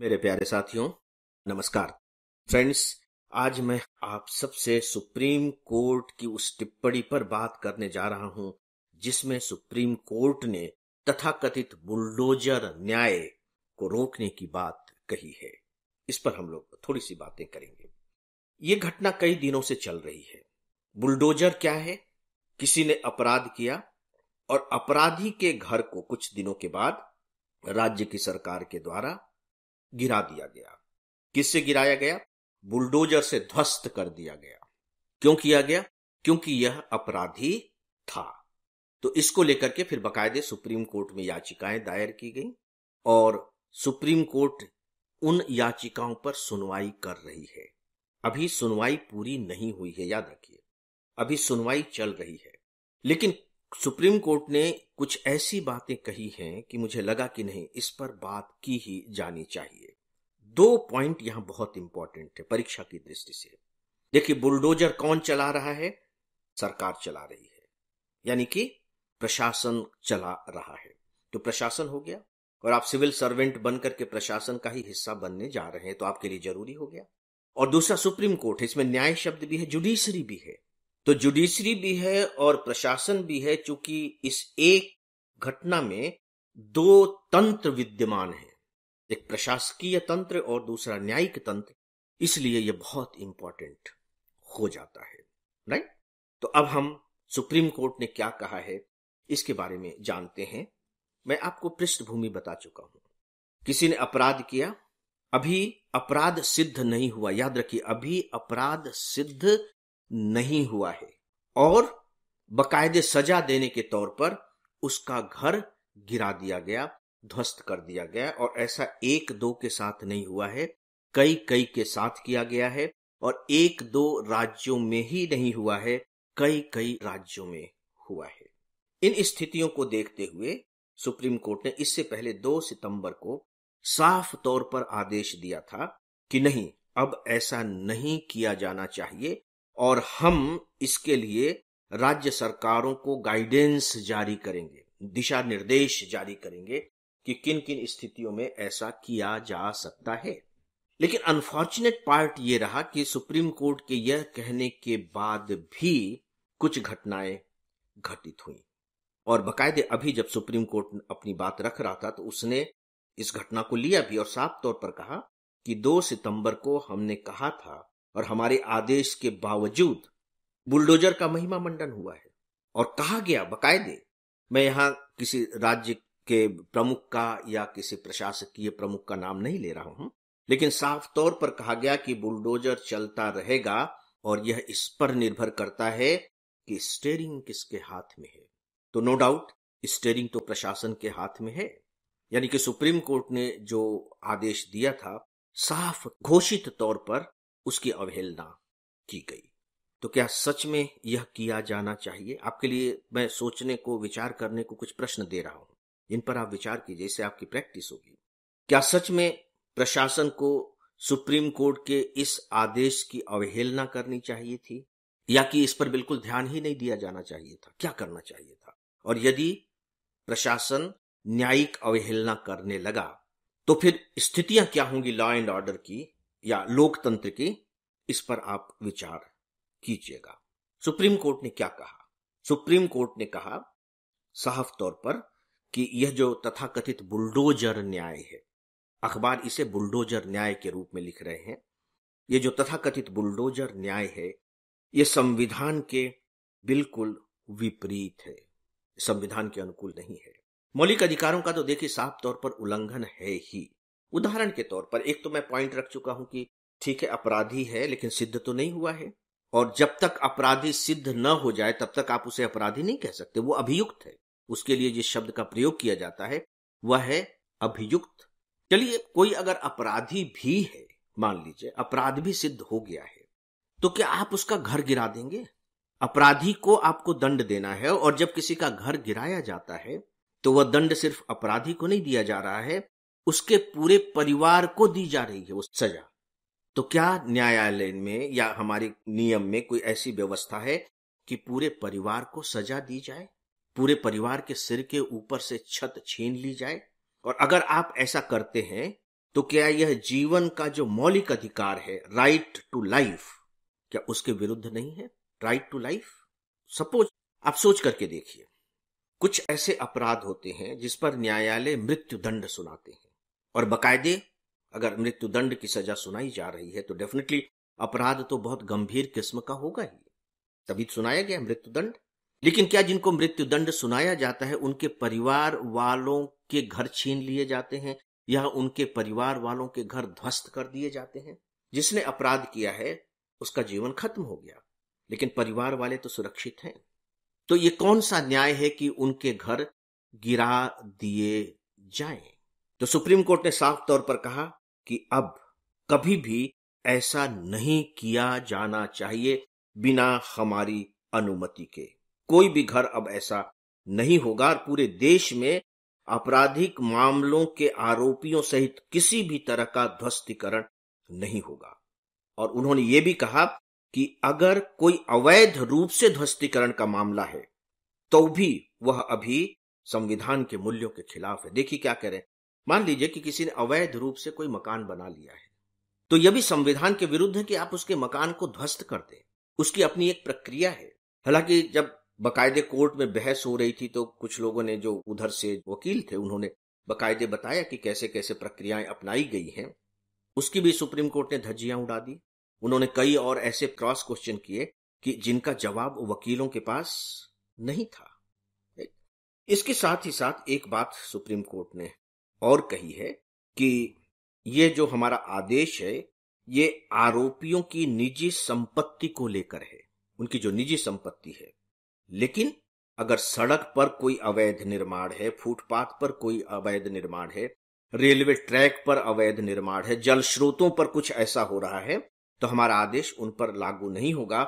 मेरे प्यारे साथियों नमस्कार फ्रेंड्स आज मैं आप सबसे सुप्रीम कोर्ट की उस टिप्पणी पर बात करने जा रहा हूं जिसमें सुप्रीम कोर्ट ने तथाकथित बुलडोजर न्याय को रोकने की बात कही है इस पर हम लोग थोड़ी सी बातें करेंगे ये घटना कई दिनों से चल रही है बुलडोजर क्या है किसी ने अपराध किया और अपराधी के घर को कुछ दिनों के बाद राज्य की सरकार के द्वारा गिरा दिया गया किससे गिराया गया बुलडोजर से ध्वस्त कर दिया गया क्यों किया गया क्योंकि यह अपराधी था तो इसको लेकर के फिर बकायदे सुप्रीम कोर्ट में याचिकाएं दायर की गई और सुप्रीम कोर्ट उन याचिकाओं पर सुनवाई कर रही है अभी सुनवाई पूरी नहीं हुई है याद रखिए अभी सुनवाई चल रही है लेकिन सुप्रीम कोर्ट ने कुछ ऐसी बातें कही हैं कि मुझे लगा कि नहीं इस पर बात की ही जानी चाहिए दो पॉइंट यहां बहुत इंपॉर्टेंट है परीक्षा की दृष्टि से देखिए बुलडोजर कौन चला रहा है सरकार चला रही है यानी कि प्रशासन चला रहा है तो प्रशासन हो गया और आप सिविल सर्वेंट बनकर के प्रशासन का ही हिस्सा बनने जा रहे हैं तो आपके लिए जरूरी हो गया और दूसरा सुप्रीम कोर्ट है इसमें न्याय शब्द भी है जुडिशरी भी है तो जुडिशरी भी है और प्रशासन भी है चूंकि इस एक घटना में दो तंत्र विद्यमान है एक प्रशासकीय तंत्र और दूसरा न्यायिक तंत्र इसलिए यह बहुत इंपॉर्टेंट हो जाता है राइट तो अब हम सुप्रीम कोर्ट ने क्या कहा है इसके बारे में जानते हैं मैं आपको पृष्ठभूमि बता चुका हूं किसी ने अपराध किया अभी अपराध सिद्ध नहीं हुआ याद रखिए अभी अपराध सिद्ध नहीं हुआ है और बकायदे सजा देने के तौर पर उसका घर गिरा दिया गया ध्वस्त कर दिया गया और ऐसा एक दो के साथ नहीं हुआ है कई कई के साथ किया गया है और एक दो राज्यों में ही नहीं हुआ है कई कई राज्यों में हुआ है इन स्थितियों को देखते हुए सुप्रीम कोर्ट ने इससे पहले 2 सितंबर को साफ तौर पर आदेश दिया था कि नहीं अब ऐसा नहीं किया जाना चाहिए और हम इसके लिए राज्य सरकारों को गाइडेंस जारी करेंगे दिशा निर्देश जारी करेंगे कि किन किन स्थितियों में ऐसा किया जा सकता है लेकिन अनफॉर्चुनेट पार्ट ये रहा कि सुप्रीम कोर्ट के यह कहने के बाद भी कुछ घटनाएं घटित हुई और बकायदे अभी जब सुप्रीम कोर्ट अपनी बात रख रहा था तो उसने इस घटना को लिया भी और साफ तौर पर कहा कि 2 सितंबर को हमने कहा था और हमारे आदेश के बावजूद बुलडोजर का महिमा मंडन हुआ है और कहा गया बकायदे मैं यहां किसी राज्य के प्रमुख का या किसी प्रशासकीय प्रमुख का नाम नहीं ले रहा हूं लेकिन साफ तौर पर कहा गया कि बुलडोजर चलता रहेगा और यह इस पर निर्भर करता है कि स्टेरिंग किसके हाथ में है तो नो डाउट स्टेरिंग तो प्रशासन के हाथ में है यानी कि सुप्रीम कोर्ट ने जो आदेश दिया था साफ घोषित तौर पर उसकी अवहेलना की गई तो क्या सच में यह किया जाना चाहिए आपके लिए मैं सोचने को विचार करने को कुछ प्रश्न दे रहा हूं जिन पर आप विचार कीजिए इससे आपकी प्रैक्टिस होगी क्या सच में प्रशासन को सुप्रीम कोर्ट के इस आदेश की अवहेलना करनी चाहिए थी या कि इस पर बिल्कुल ध्यान ही नहीं दिया जाना चाहिए था क्या करना चाहिए था और यदि प्रशासन न्यायिक अवहेलना करने लगा तो फिर स्थितियां क्या होंगी लॉ एंड ऑर्डर की या लोकतंत्र की इस पर आप विचार कीजिएगा सुप्रीम कोर्ट ने क्या कहा सुप्रीम कोर्ट ने कहा साफ तौर पर कि यह जो तथाकथित बुलडोजर न्याय है अखबार इसे बुलडोजर न्याय के रूप में लिख रहे हैं यह जो तथाकथित बुलडोजर न्याय है यह संविधान के बिल्कुल विपरीत है संविधान के अनुकूल नहीं है मौलिक अधिकारों का तो देखिए साफ तौर पर उल्लंघन है ही उदाहरण के तौर पर एक तो मैं पॉइंट रख चुका हूं कि ठीक है अपराधी है लेकिन सिद्ध तो नहीं हुआ है और जब तक अपराधी सिद्ध न हो जाए तब तक आप उसे अपराधी नहीं कह सकते वो अभियुक्त है उसके लिए जिस शब्द का प्रयोग किया जाता है वह है अभियुक्त चलिए कोई अगर अपराधी भी है मान लीजिए अपराध भी सिद्ध हो गया है तो क्या आप उसका घर गिरा देंगे अपराधी को आपको दंड देना है और जब किसी का घर गिराया जाता है तो वह दंड सिर्फ अपराधी को नहीं दिया जा रहा है उसके पूरे परिवार को दी जा रही है वो सजा तो क्या न्यायालय में या हमारे नियम में कोई ऐसी व्यवस्था है कि पूरे परिवार को सजा दी जाए पूरे परिवार के सिर के ऊपर से छत छीन ली जाए और अगर आप ऐसा करते हैं तो क्या यह जीवन का जो मौलिक अधिकार है राइट टू लाइफ क्या उसके विरुद्ध नहीं है राइट टू लाइफ सपोज आप सोच करके देखिए कुछ ऐसे अपराध होते हैं जिस पर न्यायालय मृत्यु दंड सुनाते हैं और बकायदे अगर मृत्युदंड की सजा सुनाई जा रही है तो डेफिनेटली अपराध तो बहुत गंभीर किस्म का होगा ही तभी तो सुनाया गया मृत्युदंड लेकिन क्या जिनको मृत्युदंड सुनाया जाता है उनके परिवार वालों के घर छीन लिए जाते हैं या उनके परिवार वालों के घर ध्वस्त कर दिए जाते हैं जिसने अपराध किया है उसका जीवन खत्म हो गया लेकिन परिवार वाले तो सुरक्षित हैं तो ये कौन सा न्याय है कि उनके घर गिरा दिए जाएं? तो सुप्रीम कोर्ट ने साफ तौर पर कहा कि अब कभी भी ऐसा नहीं किया जाना चाहिए बिना हमारी अनुमति के कोई भी घर अब ऐसा नहीं होगा और पूरे देश में आपराधिक मामलों के आरोपियों सहित किसी भी तरह का ध्वस्तीकरण नहीं होगा और उन्होंने ये भी कहा कि अगर कोई अवैध रूप से ध्वस्तीकरण का मामला है तो भी वह अभी संविधान के मूल्यों के खिलाफ है देखिए क्या कह रहे हैं मान लीजिए कि किसी ने अवैध रूप से कोई मकान बना लिया है तो यह भी संविधान के विरुद्ध है कि आप उसके मकान को ध्वस्त कर दें उसकी अपनी एक प्रक्रिया है हालांकि जब बकायदे कोर्ट में बहस हो रही थी तो कुछ लोगों ने जो उधर से वकील थे उन्होंने बकायदे बताया कि कैसे कैसे प्रक्रियाएं अपनाई गई हैं उसकी भी सुप्रीम कोर्ट ने धज्जियां उड़ा दी उन्होंने कई और ऐसे क्रॉस क्वेश्चन किए कि जिनका जवाब वकीलों के पास नहीं था इसके साथ ही साथ एक बात सुप्रीम कोर्ट ने और कही है कि ये जो हमारा आदेश है ये आरोपियों की निजी संपत्ति को लेकर है उनकी जो निजी संपत्ति है लेकिन अगर सड़क पर कोई अवैध निर्माण है फुटपाथ पर कोई अवैध निर्माण है रेलवे ट्रैक पर अवैध निर्माण है जल स्रोतों पर कुछ ऐसा हो रहा है तो हमारा आदेश उन पर लागू नहीं होगा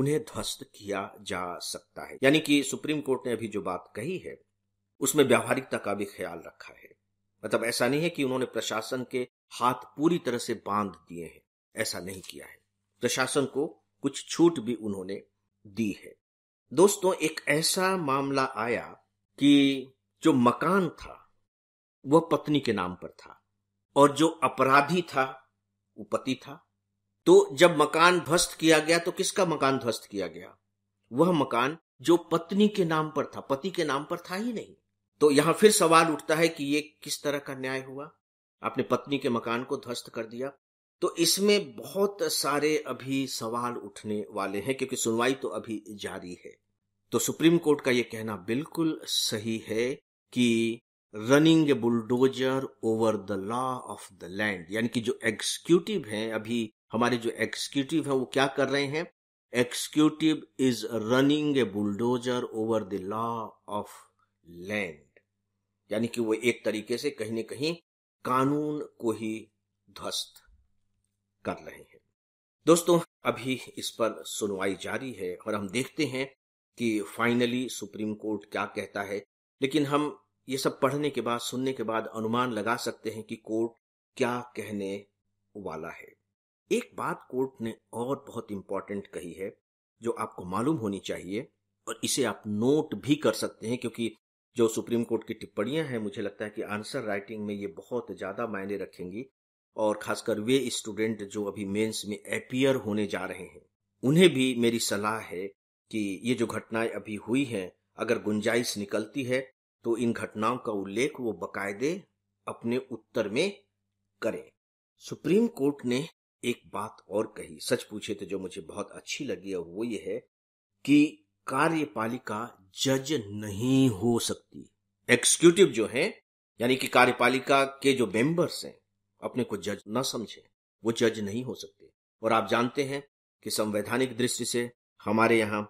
उन्हें ध्वस्त किया जा सकता है यानी कि सुप्रीम कोर्ट ने अभी जो बात कही है उसमें व्यावहारिकता का भी ख्याल रखा है मतलब ऐसा नहीं है कि उन्होंने प्रशासन के हाथ पूरी तरह से बांध दिए हैं ऐसा नहीं किया है प्रशासन को कुछ छूट भी उन्होंने दी है दोस्तों एक ऐसा मामला आया कि जो मकान था वह पत्नी के नाम पर था और जो अपराधी था वो पति था तो जब मकान ध्वस्त किया गया तो किसका मकान ध्वस्त किया गया वह मकान जो पत्नी के नाम पर था पति के नाम पर था ही नहीं तो यहां फिर सवाल उठता है कि ये किस तरह का न्याय हुआ आपने पत्नी के मकान को ध्वस्त कर दिया तो इसमें बहुत सारे अभी सवाल उठने वाले हैं क्योंकि सुनवाई तो अभी जारी है तो सुप्रीम कोर्ट का ये कहना बिल्कुल सही है कि running a bulldozer over the law of the land यानी कि जो एग्जीक्यूटिव हैं अभी हमारे जो एग्जीक्यूटिव हैं वो क्या कर रहे हैं executive is running a bulldozer over the law of land यानी कि वो एक तरीके से कहीं ना कहीं कानून को ही ध्वस्त कर रहे हैं दोस्तों अभी इस पर सुनवाई जारी है और हम देखते हैं कि फाइनली सुप्रीम कोर्ट क्या कहता है लेकिन हम ये सब पढ़ने के बाद सुनने के बाद अनुमान लगा सकते हैं कि कोर्ट क्या कहने वाला है एक बात कोर्ट ने और बहुत इंपॉर्टेंट कही है जो आपको मालूम होनी चाहिए और इसे आप नोट भी कर सकते हैं क्योंकि जो सुप्रीम कोर्ट की टिप्पणियां हैं मुझे लगता है कि आंसर राइटिंग में ये बहुत ज़्यादा मायने रखेंगी और खासकर वे स्टूडेंट जो अभी मेंस में अपियर होने जा रहे हैं उन्हें भी मेरी सलाह है कि ये जो घटनाएं अभी हुई हैं अगर गुंजाइश निकलती है तो इन घटनाओं का उल्लेख वो बकायदे अपने उत्तर में करें सुप्रीम कोर्ट ने एक बात और कही सच पूछे तो जो मुझे बहुत अच्छी लगी है वो ये है कि कार्यपालिका जज नहीं हो सकती एक्सिक्यूटिव जो है यानी कि कार्यपालिका के जो मेंबर्स हैं अपने को जज ना समझे वो जज नहीं हो सकते और आप जानते हैं कि संवैधानिक दृष्टि से हमारे यहां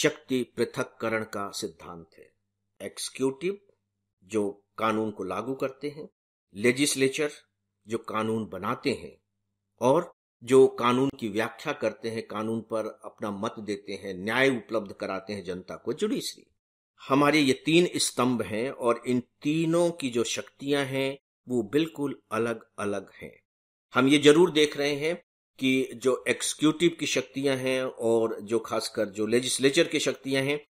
शक्ति पृथककरण का सिद्धांत है एक्सिक्यूटिव जो कानून को लागू करते हैं लेजिस्लेचर जो कानून बनाते हैं और जो कानून की व्याख्या करते हैं कानून पर अपना मत देते हैं न्याय उपलब्ध कराते हैं जनता को जुडिशरी हमारे ये तीन स्तंभ हैं और इन तीनों की जो शक्तियां हैं वो बिल्कुल अलग अलग हैं हम ये जरूर देख रहे हैं कि जो एक्सिक्यूटिव की शक्तियां हैं और जो खासकर जो लेजिस्लेचर की शक्तियां हैं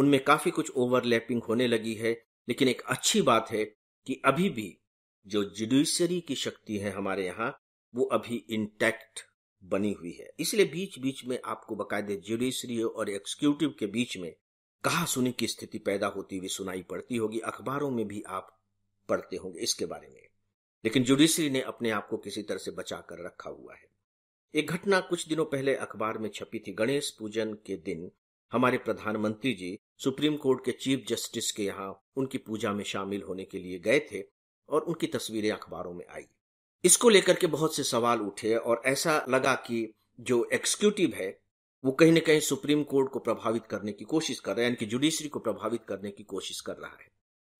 उनमें काफी कुछ ओवरलैपिंग होने लगी है लेकिन एक अच्छी बात है कि अभी भी जो जुडिशरी की शक्ति है हमारे यहाँ वो अभी इंटैक्ट बनी हुई है इसलिए बीच बीच में आपको बकायदे जुडिशरी और एग्जीक्यूटिव के बीच में कहा सुनी की स्थिति पैदा होती हुई सुनाई पड़ती होगी अखबारों में भी आप पढ़ते होंगे इसके बारे में लेकिन जुडिशरी ने अपने आप को किसी तरह से बचा कर रखा हुआ है एक घटना कुछ दिनों पहले अखबार में छपी थी गणेश पूजन के दिन हमारे प्रधानमंत्री जी सुप्रीम कोर्ट के चीफ जस्टिस के यहाँ उनकी पूजा में शामिल होने के लिए गए थे और उनकी तस्वीरें अखबारों में आई इसको लेकर के बहुत से सवाल उठे और ऐसा लगा कि जो एक्सिक्यूटिव है वो कहीं ना कहीं सुप्रीम कोर्ट को प्रभावित करने की कोशिश कर रहा है यानी कि जुडिशरी को प्रभावित करने की कोशिश कर रहा है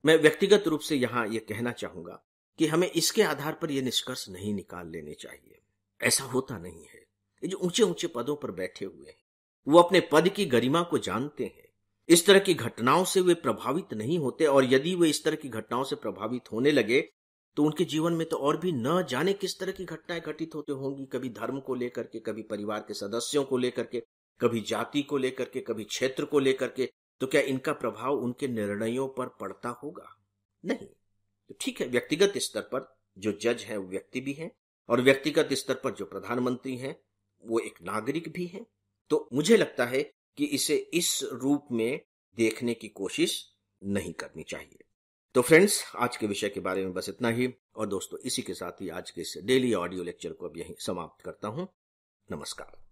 मैं व्यक्तिगत रूप से यहाँ ये यह कहना चाहूंगा कि हमें इसके आधार पर यह निष्कर्ष नहीं निकाल लेने चाहिए ऐसा होता नहीं है ये जो ऊंचे ऊंचे पदों पर बैठे हुए हैं वो अपने पद की गरिमा को जानते हैं इस तरह की घटनाओं से वे प्रभावित नहीं होते और यदि वे इस तरह की घटनाओं से प्रभावित होने लगे तो उनके जीवन में तो और भी न जाने किस तरह की घटनाएं घटित होते होंगी कभी धर्म को लेकर के कभी परिवार के सदस्यों को लेकर के कभी जाति को लेकर के कभी क्षेत्र को लेकर के तो क्या इनका प्रभाव उनके निर्णयों पर पड़ता होगा नहीं तो ठीक है व्यक्तिगत स्तर पर जो जज है वो व्यक्ति भी है और व्यक्तिगत स्तर पर जो प्रधानमंत्री हैं वो एक नागरिक भी है तो मुझे लगता है कि इसे इस रूप में देखने की कोशिश नहीं करनी चाहिए तो फ्रेंड्स आज के विषय के बारे में बस इतना ही और दोस्तों इसी के साथ ही आज के इस डेली ऑडियो लेक्चर को अब यहीं समाप्त करता हूं नमस्कार